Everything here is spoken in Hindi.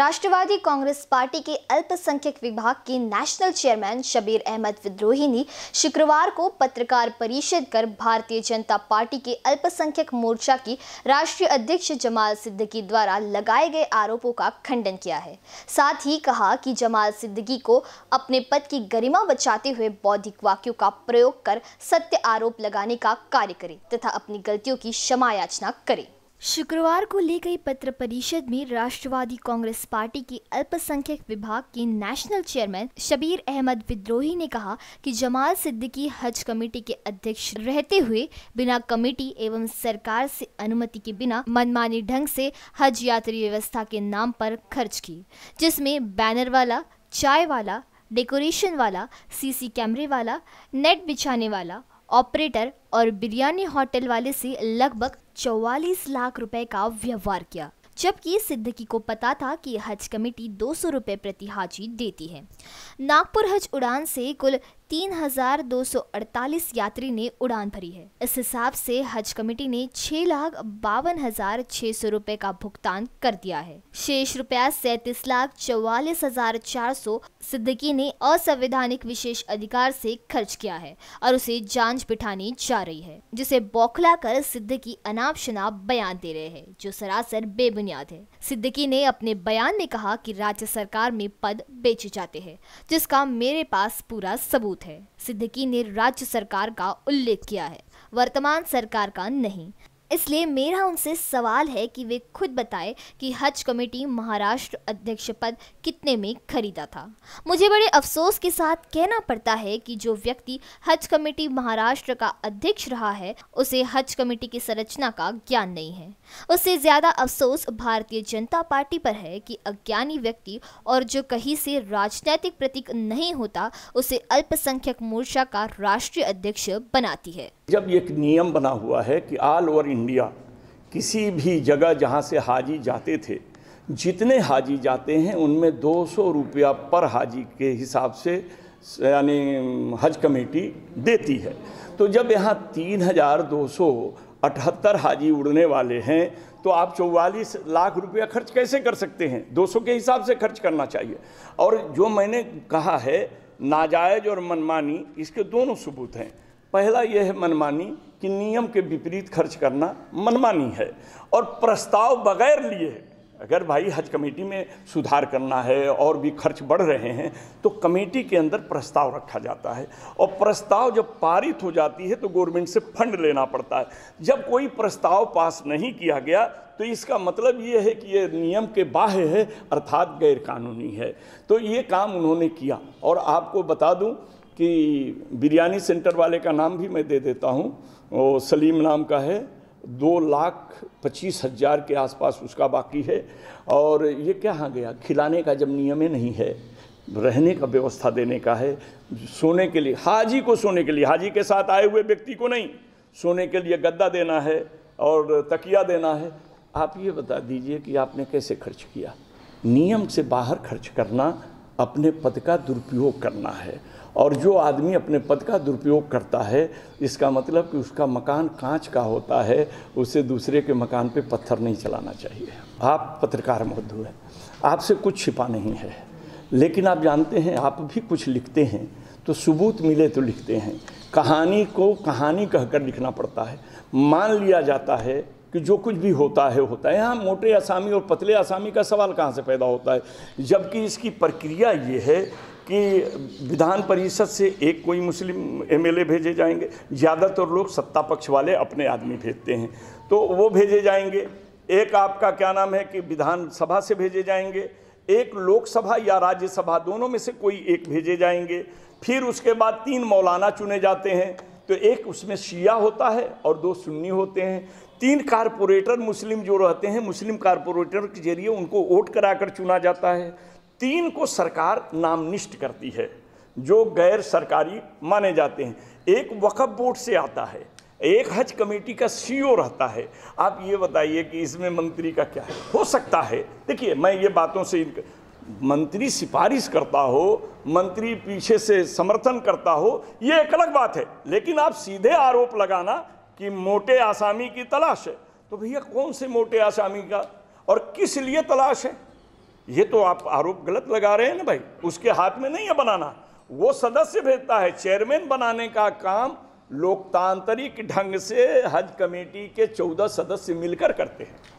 राष्ट्रवादी कांग्रेस पार्टी के अल्पसंख्यक विभाग के नेशनल चेयरमैन शबीर अहमद विद्रोही ने शुक्रवार को पत्रकार परिषद कर भारतीय जनता पार्टी के अल्पसंख्यक मोर्चा की राष्ट्रीय अध्यक्ष जमाल सिद्दीकी द्वारा लगाए गए आरोपों का खंडन किया है साथ ही कहा कि जमाल सिद्दीकी को अपने पद की गरिमा बचाते हुए बौद्धिक वाक्यों का प्रयोग कर सत्य आरोप लगाने का कार्य करें तथा अपनी गलतियों की क्षमा याचना करें शुक्रवार को ली गई पत्र परिषद में राष्ट्रवादी कांग्रेस पार्टी के अल्पसंख्यक विभाग के नेशनल चेयरमैन शबीर अहमद विद्रोही ने कहा कि जमाल सिद्दीकी हज कमेटी के अध्यक्ष रहते हुए बिना कमेटी एवं सरकार से अनुमति के बिना मनमानी ढंग से हज यात्री व्यवस्था के नाम पर खर्च की जिसमें बैनर वाला चाय वाला डेकोरेशन वाला सीसी कैमरे वाला नेट बिछाने वाला ऑपरेटर और बिरयानी होटल वाले से लगभग चौवालीस लाख रुपए का व्यवहार किया जबकि सिद्दकी को पता था कि हज कमेटी दो सौ प्रति हाजी देती है नागपुर हज उड़ान से कुल 3,248 यात्री ने उड़ान भरी है इस हिसाब से हज कमेटी ने छह लाख बावन हजार छह सौ रूपए का भुगतान कर दिया है शेष रुपया सैतीस लाख चौवालीस हजार चार सौ सिद्दीकी ने असंवैधानिक विशेष अधिकार से खर्च किया है और उसे जांच बिठाने जा रही है जिसे बौखला कर सिद्दीकी अनाप शनाप बयान दे रहे हैं जो सरासर बेबुनियाद है सिद्दीकी ने अपने बयान में कहा कि राज्य सरकार में पद बेचे जाते हैं जिसका मेरे पास पूरा सबूत मजबूत है सिद्दीकी ने राज्य सरकार का उल्लेख किया है वर्तमान सरकार का नहीं इसलिए मेरा उनसे सवाल है कि वे खुद बताएं कि हज कमेटी महाराष्ट्र अध्यक्ष पद कितने में खरीदा था मुझे बड़े अफसोस के साथ कहना पड़ता है कि जो व्यक्ति हज कमेटी महाराष्ट्र का अध्यक्ष रहा है उसे हज कमेटी की संरचना का ज्ञान नहीं है उससे ज़्यादा अफसोस भारतीय जनता पार्टी पर है कि अज्ञानी व्यक्ति और जो कहीं से राजनैतिक प्रतीक नहीं होता उसे अल्पसंख्यक मोर्चा का राष्ट्रीय अध्यक्ष बनाती है जब एक नियम बना हुआ है कि ऑल ओवर इंडिया किसी भी जगह जहाँ से हाजी जाते थे जितने हाजी जाते हैं उनमें दो सौ रुपया पर हाजी के हिसाब से यानी हज कमेटी देती है तो जब यहाँ तीन हज़ार दो सौ अठहत्तर हाजी उड़ने वाले हैं तो आप चौवालीस लाख रुपया खर्च कैसे कर सकते हैं 200 के हिसाब से खर्च करना चाहिए और जो मैंने कहा है नाजायज़ और मनमानी इसके दोनों सबूत हैं पहला यह है मनमानी कि नियम के विपरीत खर्च करना मनमानी है और प्रस्ताव बगैर लिए अगर भाई हज कमेटी में सुधार करना है और भी खर्च बढ़ रहे हैं तो कमेटी के अंदर प्रस्ताव रखा जाता है और प्रस्ताव जब पारित हो जाती है तो गवर्नमेंट से फंड लेना पड़ता है जब कोई प्रस्ताव पास नहीं किया गया तो इसका मतलब ये है कि ये नियम के बाह्य है अर्थात गैरकानूनी है तो ये काम उन्होंने किया और आपको बता दूँ कि बिरयानी सेंटर वाले का नाम भी मैं दे देता हूँ वो सलीम नाम का है दो लाख पच्चीस हज़ार के आसपास उसका बाकी है और ये क्या आ गया खिलाने का जब नियम नहीं है रहने का व्यवस्था देने का है सोने के लिए हाजी को सोने के लिए हाजी के साथ आए हुए व्यक्ति को नहीं सोने के लिए गद्दा देना है और तकिया देना है आप ये बता दीजिए कि आपने कैसे खर्च किया नियम से बाहर खर्च करना अपने पद का दुरुपयोग करना है और जो आदमी अपने पद का दुरुपयोग करता है इसका मतलब कि उसका मकान कांच का होता है उसे दूसरे के मकान पे पत्थर नहीं चलाना चाहिए आप पत्रकार मधु हैं आपसे कुछ छिपा नहीं है लेकिन आप जानते हैं आप भी कुछ लिखते हैं तो सबूत मिले तो लिखते हैं कहानी को कहानी कहकर लिखना पड़ता है मान लिया जाता है कि जो कुछ भी होता है होता है यहाँ मोटे आसामी और पतले आसामी का सवाल कहाँ से पैदा होता है जबकि इसकी प्रक्रिया ये है कि विधान परिषद से एक कोई मुस्लिम एमएलए भेजे जाएंगे ज़्यादातर लोग सत्ता पक्ष वाले अपने आदमी भेजते हैं तो वो भेजे जाएंगे एक आपका क्या नाम है कि विधानसभा से भेजे जाएंगे एक लोकसभा या राज्यसभा दोनों में से कोई एक भेजे जाएंगे फिर उसके बाद तीन मौलाना चुने जाते हैं तो एक उसमें शिया होता है और दो सुन्नी होते हैं तीन कारपोरेटर मुस्लिम जो रहते हैं मुस्लिम कारपोरेटर के जरिए उनको वोट कराकर चुना जाता है तीन को सरकार नामनिष्ठ करती है जो गैर सरकारी माने जाते हैं एक वक़फ़ बोर्ड से आता है एक हज कमेटी का सीईओ रहता है आप ये बताइए कि इसमें मंत्री का क्या है हो सकता है देखिए मैं ये बातों से मंत्री सिफारिश करता हो मंत्री पीछे से समर्थन करता हो ये एक अलग बात है लेकिन आप सीधे आरोप लगाना कि मोटे आसामी की तलाश है तो भैया कौन से मोटे आसामी का और किस लिए तलाश है ये तो आप आरोप गलत लगा रहे हैं ना भाई उसके हाथ में नहीं है बनाना वो सदस्य भेजता है चेयरमैन बनाने का काम लोकतांत्रिक ढंग से हज कमेटी के चौदह सदस्य मिलकर करते हैं